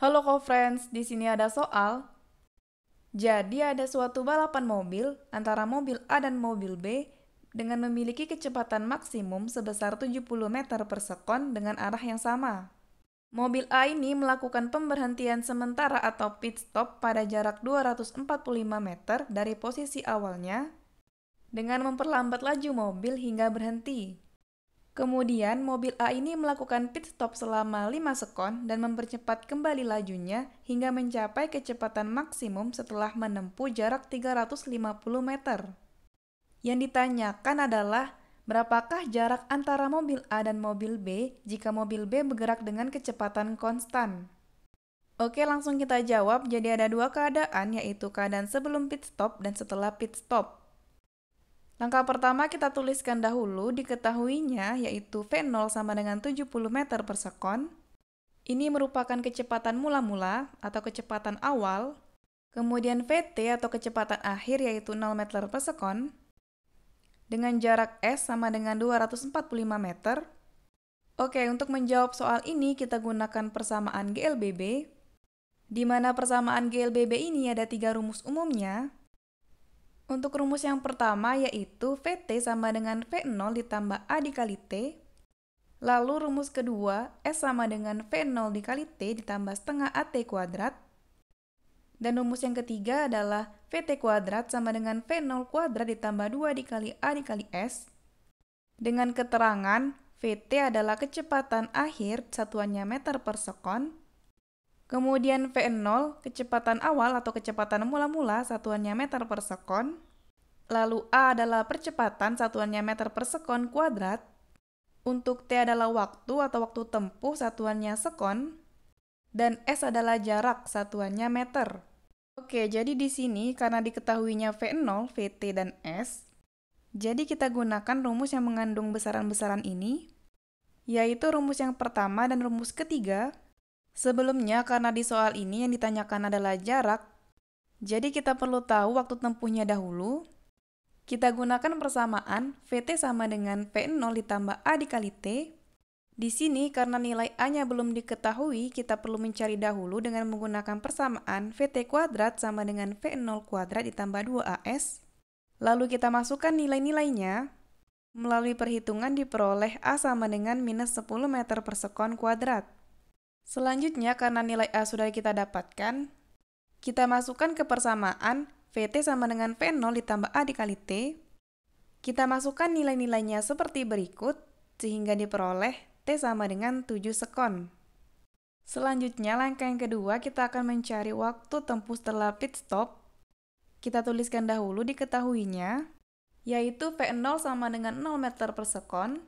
Halo co-friends, di sini ada soal. Jadi ada suatu balapan mobil antara mobil A dan mobil B dengan memiliki kecepatan maksimum sebesar 70 meter per sekon dengan arah yang sama. Mobil A ini melakukan pemberhentian sementara atau pit stop pada jarak 245 meter dari posisi awalnya dengan memperlambat laju mobil hingga berhenti. Kemudian mobil A ini melakukan pit stop selama 5 sekon dan mempercepat kembali lajunya hingga mencapai kecepatan maksimum setelah menempuh jarak 350 meter. Yang ditanyakan adalah berapakah jarak antara mobil A dan mobil B jika mobil B bergerak dengan kecepatan konstan? Oke, langsung kita jawab. Jadi ada dua keadaan yaitu keadaan sebelum pit stop dan setelah pit stop. Langkah pertama kita tuliskan dahulu diketahuinya yaitu V0 sama dengan 70 meter per sekon. Ini merupakan kecepatan mula-mula atau kecepatan awal. Kemudian VT atau kecepatan akhir yaitu 0 meter per sekon. Dengan jarak S sama dengan 245 meter. Oke, untuk menjawab soal ini kita gunakan persamaan GLBB, di mana persamaan GLBB ini ada tiga rumus umumnya, untuk rumus yang pertama yaitu VT sama dengan V0 ditambah A dikali T. Lalu rumus kedua S sama dengan V0 dikali T ditambah setengah AT kuadrat. Dan rumus yang ketiga adalah VT kuadrat sama dengan V0 kuadrat ditambah 2 dikali A dikali S. Dengan keterangan, VT adalah kecepatan akhir satuannya meter per sekon, Kemudian V0, kecepatan awal atau kecepatan mula-mula satuannya meter per sekon. Lalu A adalah percepatan satuannya meter per sekon kuadrat. Untuk T adalah waktu atau waktu tempuh satuannya sekon. Dan S adalah jarak satuannya meter. Oke, jadi di sini karena diketahuinya V0, VT, dan S, jadi kita gunakan rumus yang mengandung besaran-besaran ini, yaitu rumus yang pertama dan rumus ketiga, Sebelumnya, karena di soal ini yang ditanyakan adalah jarak, jadi kita perlu tahu waktu tempuhnya dahulu. Kita gunakan persamaan VT sama dengan v 0 ditambah A dikali T. Di sini, karena nilai A-nya belum diketahui, kita perlu mencari dahulu dengan menggunakan persamaan VT kuadrat sama dengan V0 kuadrat ditambah 2AS. Lalu kita masukkan nilai-nilainya. Melalui perhitungan diperoleh A sama dengan minus 10 meter per sekon kuadrat. Selanjutnya, karena nilai A sudah kita dapatkan, kita masukkan ke persamaan VT sama dengan V0 ditambah A dikali T. Kita masukkan nilai-nilainya seperti berikut, sehingga diperoleh T sama dengan 7 sekon. Selanjutnya, langkah yang kedua, kita akan mencari waktu tempuh setelah pit stop. Kita tuliskan dahulu diketahuinya, yaitu V0 sama dengan 0 meter per sekon,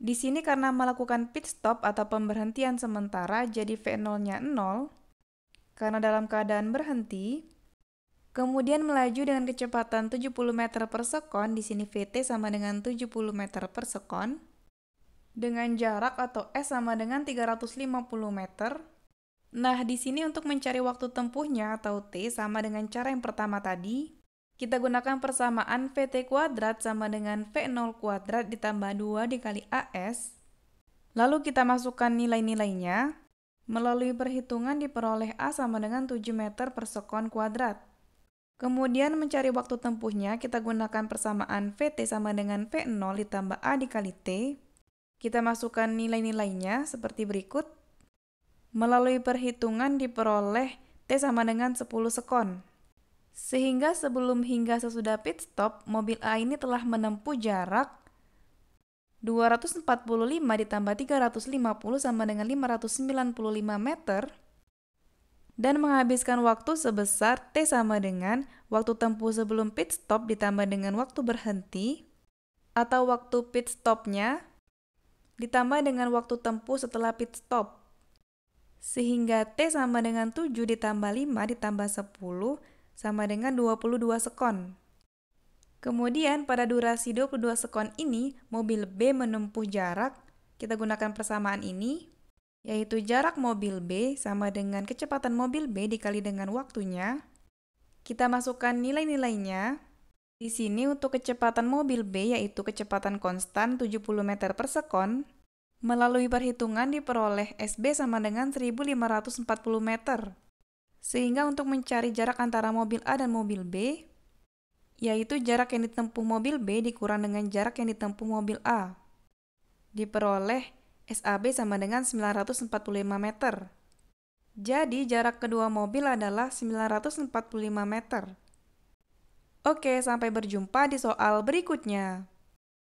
di sini karena melakukan pit stop atau pemberhentian sementara jadi V0-nya 0, karena dalam keadaan berhenti, kemudian melaju dengan kecepatan 70 meter per sekon, di sini VT sama dengan 70 meter per sekon, dengan jarak atau S sama dengan 350 meter. Nah, di sini untuk mencari waktu tempuhnya atau T sama dengan cara yang pertama tadi, kita gunakan persamaan VT kuadrat sama dengan V0 kuadrat ditambah 2 dikali AS. Lalu kita masukkan nilai-nilainya. Melalui perhitungan diperoleh A sama dengan 7 meter per sekon kuadrat. Kemudian mencari waktu tempuhnya, kita gunakan persamaan VT sama dengan V0 ditambah A dikali T. Kita masukkan nilai-nilainya seperti berikut. Melalui perhitungan diperoleh T sama dengan 10 sekon. Sehingga sebelum hingga sesudah pit stop, mobil A ini telah menempuh jarak 245 ditambah 350 sama dengan 595 meter dan menghabiskan waktu sebesar T sama dengan waktu tempuh sebelum pit stop ditambah dengan waktu berhenti atau waktu pit stopnya ditambah dengan waktu tempuh setelah pit stop. Sehingga T sama dengan 7 ditambah 5 ditambah 10 sama dengan 22 sekon. Kemudian pada durasi 22 sekon ini, mobil B menempuh jarak, kita gunakan persamaan ini, yaitu jarak mobil B sama dengan kecepatan mobil B dikali dengan waktunya. Kita masukkan nilai-nilainya. Di sini untuk kecepatan mobil B yaitu kecepatan konstan 70 meter per sekon, melalui perhitungan diperoleh SB sama dengan 1540 meter. Sehingga untuk mencari jarak antara mobil A dan mobil B, yaitu jarak yang ditempuh mobil B dikurang dengan jarak yang ditempuh mobil A. Diperoleh SAB sama dengan 945 meter. Jadi jarak kedua mobil adalah 945 meter. Oke, sampai berjumpa di soal berikutnya.